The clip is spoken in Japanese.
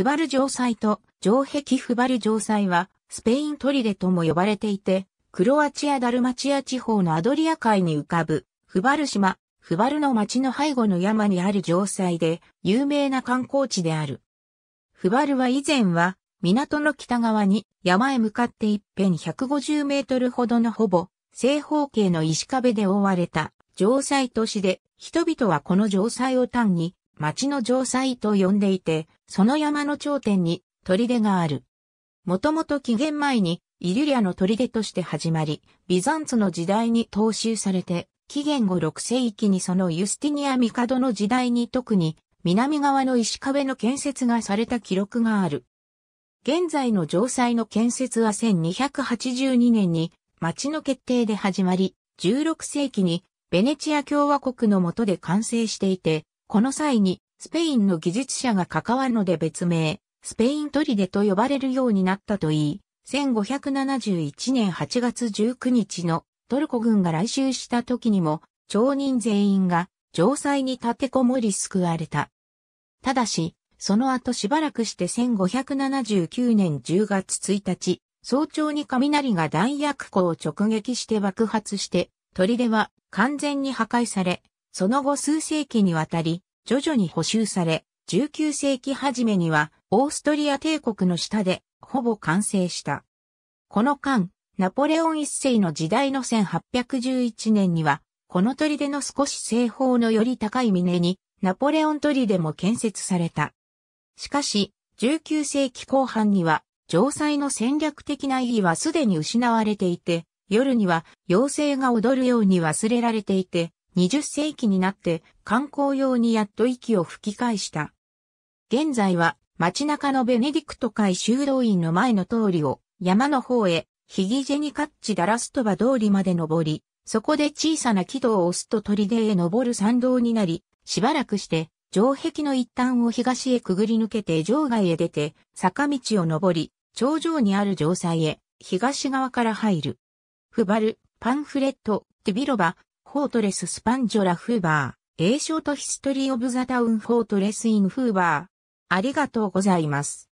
フバル城塞と城壁フバル城塞は、スペイン砦とも呼ばれていて、クロアチア・ダルマチア地方のアドリア海に浮かぶ、フバル島、フバルの町の背後の山にある城塞で、有名な観光地である。フバルは以前は、港の北側に山へ向かって一辺150メートルほどのほぼ正方形の石壁で覆われた城塞都市で、人々はこの城塞を単に町の城塞と呼んでいて、その山の頂点に砦がある。もともと紀元前にイリュリアの砦として始まり、ビザンツの時代に踏襲されて、紀元後6世紀にそのユスティニア帝の時代に特に南側の石壁の建設がされた記録がある。現在の城塞の建設は1282年に町の決定で始まり、16世紀にベネチア共和国の下で完成していて、この際に、スペインの技術者が関わるので別名、スペイン砦と呼ばれるようになったといい、1571年8月19日のトルコ軍が来襲した時にも、町人全員が城塞に立てこもり救われた。ただし、その後しばらくして1579年10月1日、早朝に雷が弾薬庫を直撃して爆発して、砦は完全に破壊され、その後数世紀にわたり、徐々に補修され、19世紀初めには、オーストリア帝国の下で、ほぼ完成した。この間、ナポレオン一世の時代の1811年には、この砦の少し西方のより高い峰に、ナポレオン砦も建設された。しかし、19世紀後半には、城塞の戦略的な意義はすでに失われていて、夜には妖精が踊るように忘れられていて、20世紀になって観光用にやっと息を吹き返した。現在は街中のベネディクト会修道院の前の通りを山の方へヒギジェニカッチダラストバ通りまで登り、そこで小さな軌道を押すと砦へ登る参道になり、しばらくして城壁の一端を東へくぐり抜けて城外へ出て坂道を登り、頂上にある城塞へ東側から入る。フバル、パンフレット、テビロバ、フォートレス・スパンジョラ・フーバー、A シとヒストリー・オブ・ザ・タウン・フォートレス・イン・フーバー。ありがとうございます。